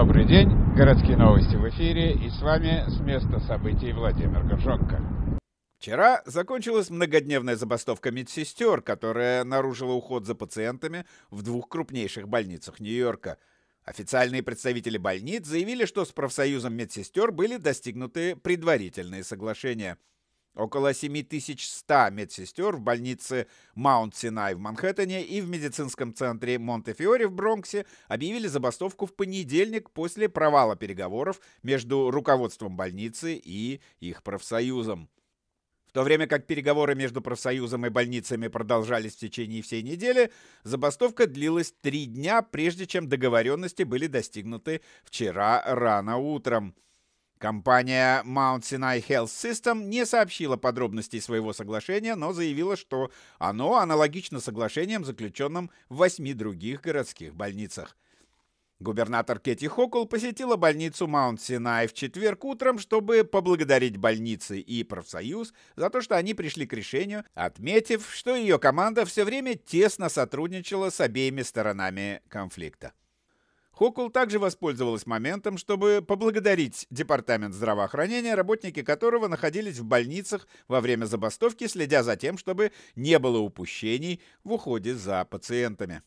Добрый день, городские новости в эфире, и с вами с места событий Владимир Горжонко. Вчера закончилась многодневная забастовка медсестер, которая нарушила уход за пациентами в двух крупнейших больницах Нью-Йорка. Официальные представители больниц заявили, что с профсоюзом медсестер были достигнуты предварительные соглашения – около 7100 медсестер в больнице Маунт-Синай в Манхэттене и в медицинском центре Монтефиори в Бронксе объявили забастовку в понедельник после провала переговоров между руководством больницы и их профсоюзом. В то время как переговоры между профсоюзом и больницами продолжались в течение всей недели, забастовка длилась три дня, прежде чем договоренности были достигнуты вчера рано утром. Компания Mount Sinai Health System не сообщила подробностей своего соглашения, но заявила, что оно аналогично соглашениям, заключенным в восьми других городских больницах. Губернатор Кэти Хокл посетила больницу Маунт-Синай в четверг утром, чтобы поблагодарить больницы и профсоюз за то, что они пришли к решению, отметив, что ее команда все время тесно сотрудничала с обеими сторонами конфликта. Хокул также воспользовалась моментом, чтобы поблагодарить Департамент здравоохранения, работники которого находились в больницах во время забастовки, следя за тем, чтобы не было упущений в уходе за пациентами.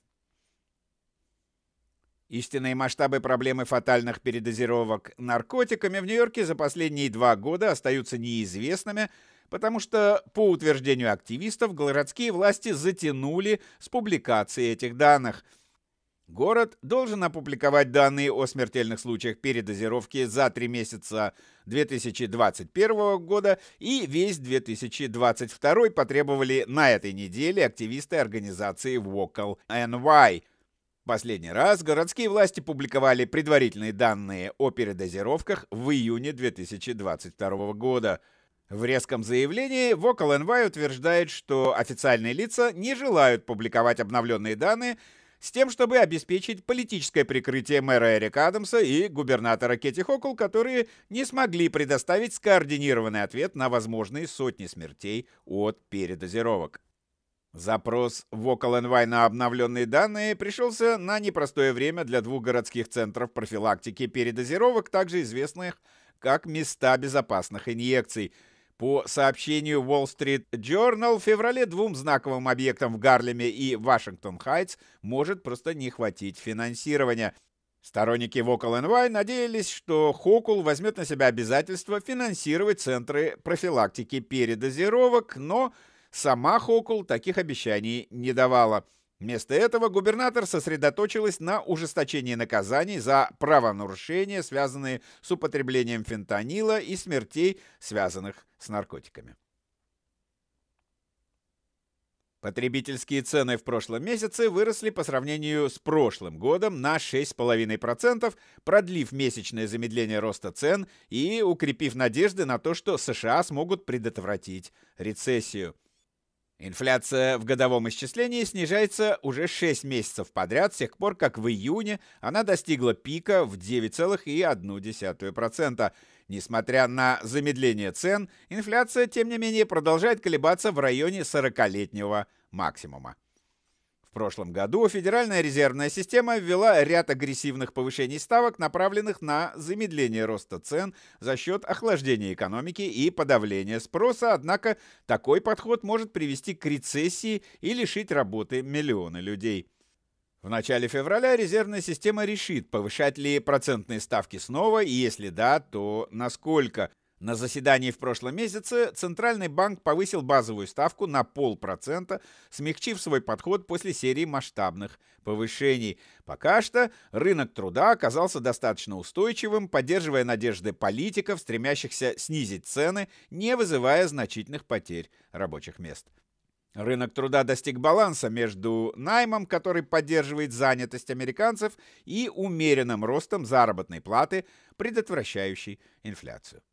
Истинные масштабы проблемы фатальных передозировок наркотиками в Нью-Йорке за последние два года остаются неизвестными, потому что, по утверждению активистов, городские власти затянули с публикацией этих данных – Город должен опубликовать данные о смертельных случаях передозировки за три месяца 2021 года и весь 2022 потребовали на этой неделе активисты организации Vocal NY. Последний раз городские власти публиковали предварительные данные о передозировках в июне 2022 года. В резком заявлении Vocal NY утверждает, что официальные лица не желают публиковать обновленные данные – с тем, чтобы обеспечить политическое прикрытие мэра Эрика Адамса и губернатора Кетти Хокл, которые не смогли предоставить скоординированный ответ на возможные сотни смертей от передозировок. Запрос в OcalNY на обновленные данные пришелся на непростое время для двух городских центров профилактики передозировок, также известных как «Места безопасных инъекций», по сообщению Wall Street Journal, в феврале двум знаковым объектам в Гарлеме и Вашингтон-Хайтс может просто не хватить финансирования. Сторонники Vocal NY надеялись, что Хокул возьмет на себя обязательство финансировать центры профилактики передозировок, но сама Хокул таких обещаний не давала – Вместо этого губернатор сосредоточилась на ужесточении наказаний за правонарушения, связанные с употреблением фентанила и смертей, связанных с наркотиками. Потребительские цены в прошлом месяце выросли по сравнению с прошлым годом на 6,5%, продлив месячное замедление роста цен и укрепив надежды на то, что США смогут предотвратить рецессию. Инфляция в годовом исчислении снижается уже 6 месяцев подряд с тех пор, как в июне она достигла пика в 9,1%. Несмотря на замедление цен, инфляция, тем не менее, продолжает колебаться в районе 40-летнего максимума. В прошлом году Федеральная резервная система ввела ряд агрессивных повышений ставок, направленных на замедление роста цен за счет охлаждения экономики и подавления спроса, однако такой подход может привести к рецессии и лишить работы миллионы людей. В начале февраля резервная система решит, повышать ли процентные ставки снова, и если да, то насколько – на заседании в прошлом месяце Центральный банк повысил базовую ставку на полпроцента, смягчив свой подход после серии масштабных повышений. Пока что рынок труда оказался достаточно устойчивым, поддерживая надежды политиков, стремящихся снизить цены, не вызывая значительных потерь рабочих мест. Рынок труда достиг баланса между наймом, который поддерживает занятость американцев, и умеренным ростом заработной платы, предотвращающей инфляцию.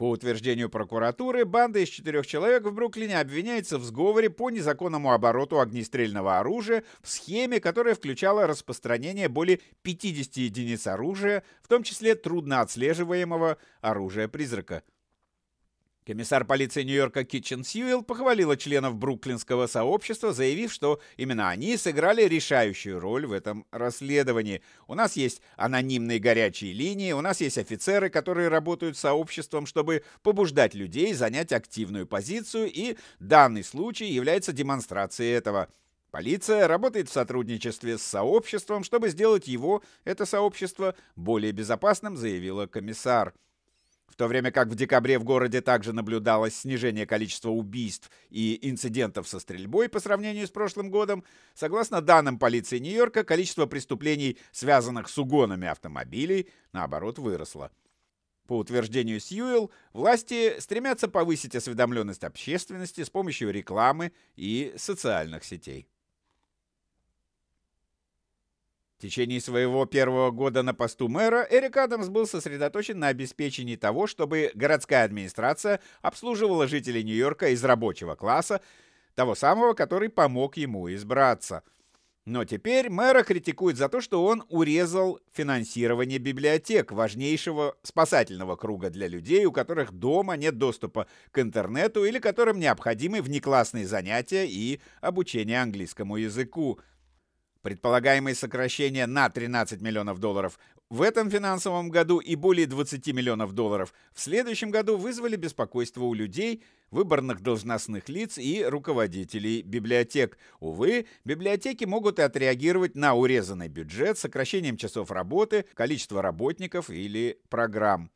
По утверждению прокуратуры, банда из четырех человек в Бруклине обвиняется в сговоре по незаконному обороту огнестрельного оружия в схеме, которая включала распространение более 50 единиц оружия, в том числе трудно отслеживаемого оружия призрака – Комиссар полиции Нью-Йорка Китчен Сьюэлл похвалила членов бруклинского сообщества, заявив, что именно они сыграли решающую роль в этом расследовании. У нас есть анонимные горячие линии, у нас есть офицеры, которые работают с сообществом, чтобы побуждать людей занять активную позицию, и данный случай является демонстрацией этого. Полиция работает в сотрудничестве с сообществом, чтобы сделать его, это сообщество, более безопасным, заявила комиссар. В то время как в декабре в городе также наблюдалось снижение количества убийств и инцидентов со стрельбой по сравнению с прошлым годом, согласно данным полиции Нью-Йорка, количество преступлений, связанных с угонами автомобилей, наоборот, выросло. По утверждению Сьюэлл, власти стремятся повысить осведомленность общественности с помощью рекламы и социальных сетей. В течение своего первого года на посту мэра Эрик Адамс был сосредоточен на обеспечении того, чтобы городская администрация обслуживала жителей Нью-Йорка из рабочего класса, того самого, который помог ему избраться. Но теперь мэра критикуют за то, что он урезал финансирование библиотек, важнейшего спасательного круга для людей, у которых дома нет доступа к интернету или которым необходимы внеклассные занятия и обучение английскому языку – Предполагаемые сокращения на 13 миллионов долларов в этом финансовом году и более 20 миллионов долларов в следующем году вызвали беспокойство у людей, выборных должностных лиц и руководителей библиотек. Увы, библиотеки могут и отреагировать на урезанный бюджет сокращением часов работы, количества работников или программ.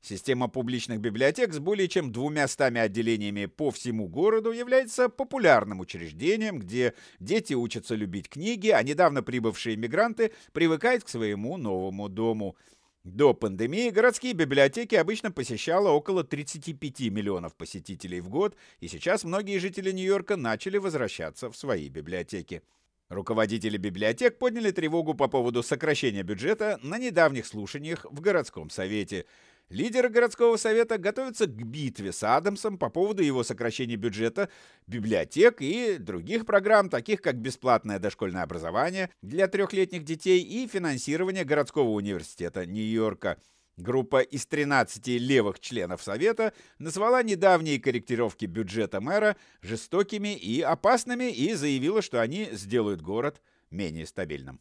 Система публичных библиотек с более чем двумя стами отделениями по всему городу является популярным учреждением, где дети учатся любить книги, а недавно прибывшие мигранты привыкают к своему новому дому. До пандемии городские библиотеки обычно посещало около 35 миллионов посетителей в год, и сейчас многие жители Нью-Йорка начали возвращаться в свои библиотеки. Руководители библиотек подняли тревогу по поводу сокращения бюджета на недавних слушаниях в городском совете – Лидеры городского совета готовятся к битве с Адамсом по поводу его сокращения бюджета, библиотек и других программ, таких как бесплатное дошкольное образование для трехлетних детей и финансирование городского университета Нью-Йорка. Группа из 13 левых членов Совета назвала недавние корректировки бюджета мэра жестокими и опасными и заявила, что они сделают город менее стабильным.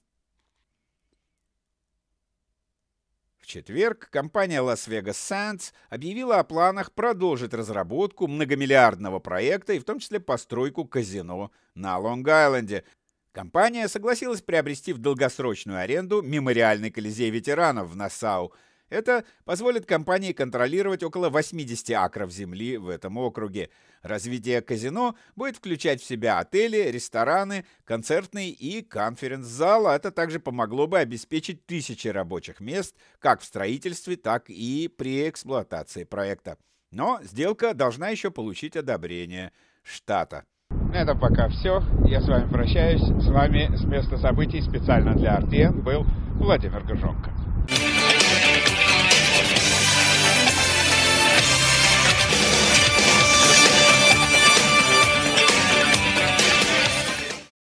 В четверг компания Las Vegas Sands объявила о планах продолжить разработку многомиллиардного проекта и в том числе постройку казино на Лонг-Айленде. Компания согласилась приобрести в долгосрочную аренду мемориальный колизей ветеранов в Нассау – это позволит компании контролировать около 80 акров земли в этом округе. Развитие казино будет включать в себя отели, рестораны, концертный и конференц зал Это также помогло бы обеспечить тысячи рабочих мест как в строительстве, так и при эксплуатации проекта. Но сделка должна еще получить одобрение штата. На этом пока все. Я с вами прощаюсь. С вами с места событий специально для Артиен был Владимир Грыжонко.